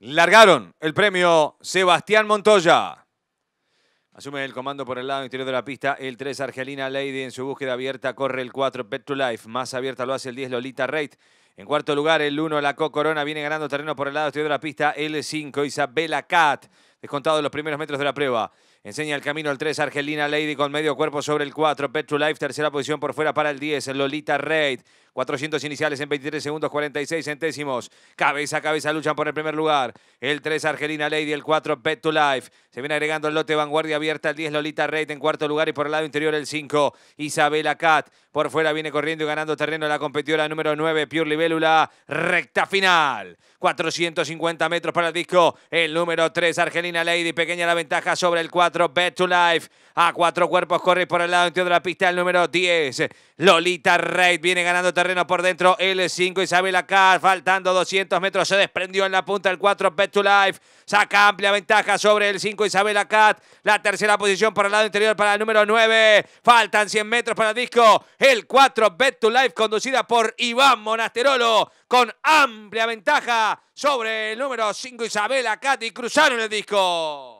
Largaron el premio Sebastián Montoya. Asume el comando por el lado interior de la pista. El 3, Argelina Lady, en su búsqueda abierta, corre el 4, Bet to Life. Más abierta lo hace el 10, Lolita Reid En cuarto lugar, el 1, la Corona, viene ganando terreno por el lado exterior de la pista. El 5, Isabela Cat. Descontado los primeros metros de la prueba. Enseña el camino el 3, Argelina Lady con medio cuerpo sobre el 4. Pet to Life, tercera posición por fuera para el 10. Lolita Reid, 400 iniciales en 23 segundos, 46 centésimos. Cabeza a cabeza luchan por el primer lugar. El 3, Argelina Lady, el 4, Pet to Life. Se viene agregando el lote vanguardia abierta, el 10, Lolita Reid en cuarto lugar y por el lado interior el 5, Isabela Cat. Por fuera viene corriendo y ganando terreno la competidora número 9, Pure Libélula. Recta final. 450 metros para el disco. El número 3, Argelina Lady, pequeña la ventaja sobre el 4. 4, Bet to Life. A cuatro cuerpos corre por el lado interior de la pista el número 10. Lolita Reid viene ganando terreno por dentro. el 5 Isabel acá, faltando 200 metros. Se desprendió en la punta el 4 Bet to Life. Saca amplia ventaja sobre el 5 Isabel Cat. La tercera posición por el lado interior para el número 9. Faltan 100 metros para el disco. El 4 Bet to Life conducida por Iván Monasterolo con amplia ventaja sobre el número 5 Isabel Acat y cruzaron el disco.